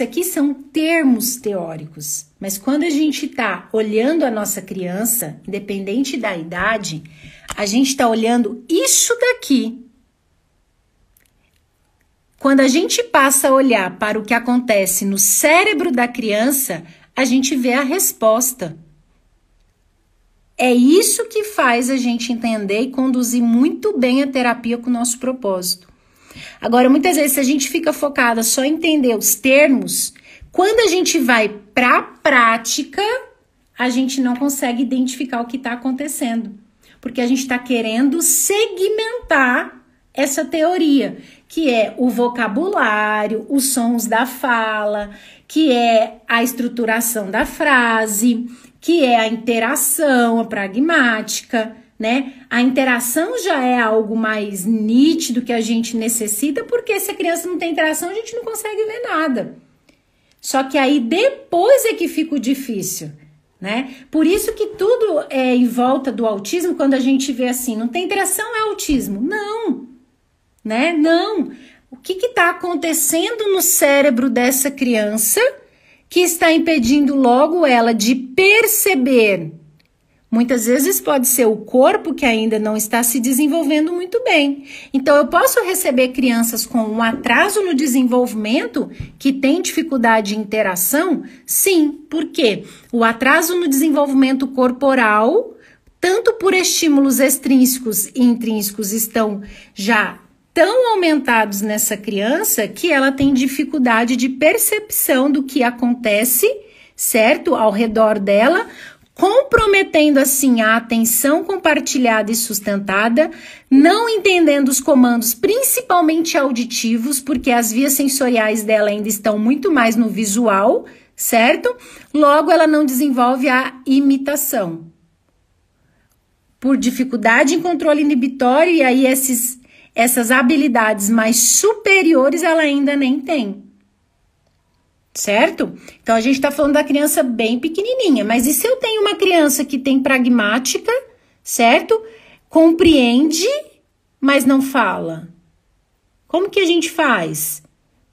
Isso aqui são termos teóricos, mas quando a gente está olhando a nossa criança, independente da idade, a gente está olhando isso daqui. Quando a gente passa a olhar para o que acontece no cérebro da criança, a gente vê a resposta. É isso que faz a gente entender e conduzir muito bem a terapia com o nosso propósito. Agora, muitas vezes, se a gente fica focada só em entender os termos, quando a gente vai para a prática, a gente não consegue identificar o que está acontecendo. Porque a gente está querendo segmentar essa teoria, que é o vocabulário, os sons da fala, que é a estruturação da frase, que é a interação, a pragmática né? A interação já é algo mais nítido que a gente necessita, porque se a criança não tem interação, a gente não consegue ver nada. Só que aí depois é que fica o difícil, né? Por isso que tudo é em volta do autismo, quando a gente vê assim, não tem interação, é autismo. Não, né? Não. O que está acontecendo no cérebro dessa criança que está impedindo logo ela de perceber Muitas vezes pode ser o corpo que ainda não está se desenvolvendo muito bem. Então, eu posso receber crianças com um atraso no desenvolvimento que tem dificuldade de interação? Sim, porque o atraso no desenvolvimento corporal, tanto por estímulos extrínsecos e intrínsecos, estão já tão aumentados nessa criança que ela tem dificuldade de percepção do que acontece, certo? Ao redor dela, comprometendo assim a atenção compartilhada e sustentada, não entendendo os comandos, principalmente auditivos, porque as vias sensoriais dela ainda estão muito mais no visual, certo? Logo, ela não desenvolve a imitação. Por dificuldade em controle inibitório, e aí esses, essas habilidades mais superiores ela ainda nem tem certo? Então a gente está falando da criança bem pequenininha, mas e se eu tenho uma criança que tem pragmática, certo? Compreende, mas não fala. Como que a gente faz?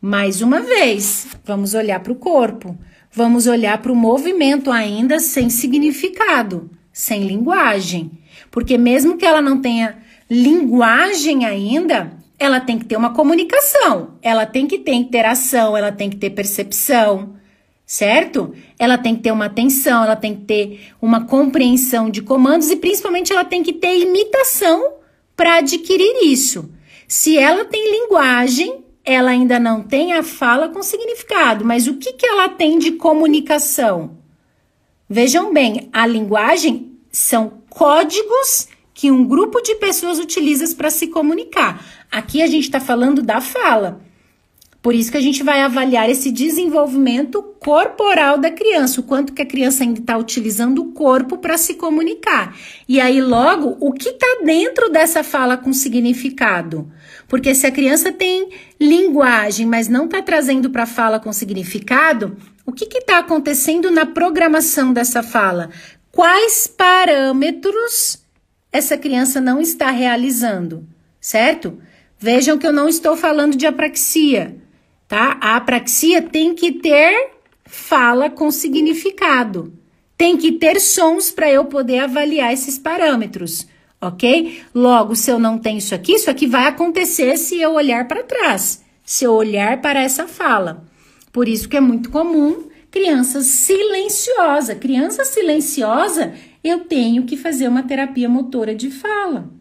Mais uma vez, vamos olhar para o corpo, vamos olhar para o movimento ainda sem significado, sem linguagem, porque mesmo que ela não tenha linguagem ainda, ela tem que ter uma comunicação, ela tem que ter interação, ela tem que ter percepção, certo? Ela tem que ter uma atenção, ela tem que ter uma compreensão de comandos e principalmente ela tem que ter imitação para adquirir isso. Se ela tem linguagem, ela ainda não tem a fala com significado, mas o que, que ela tem de comunicação? Vejam bem, a linguagem são códigos que um grupo de pessoas utiliza para se comunicar. Aqui a gente está falando da fala. Por isso que a gente vai avaliar esse desenvolvimento corporal da criança, o quanto que a criança ainda está utilizando o corpo para se comunicar. E aí, logo, o que está dentro dessa fala com significado? Porque se a criança tem linguagem, mas não está trazendo para a fala com significado, o que está acontecendo na programação dessa fala? Quais parâmetros essa criança não está realizando, certo? Vejam que eu não estou falando de apraxia, tá? A apraxia tem que ter fala com significado. Tem que ter sons para eu poder avaliar esses parâmetros, ok? Logo, se eu não tenho isso aqui, isso aqui vai acontecer se eu olhar para trás, se eu olhar para essa fala. Por isso que é muito comum criança silenciosa. Criança silenciosa, eu tenho que fazer uma terapia motora de fala.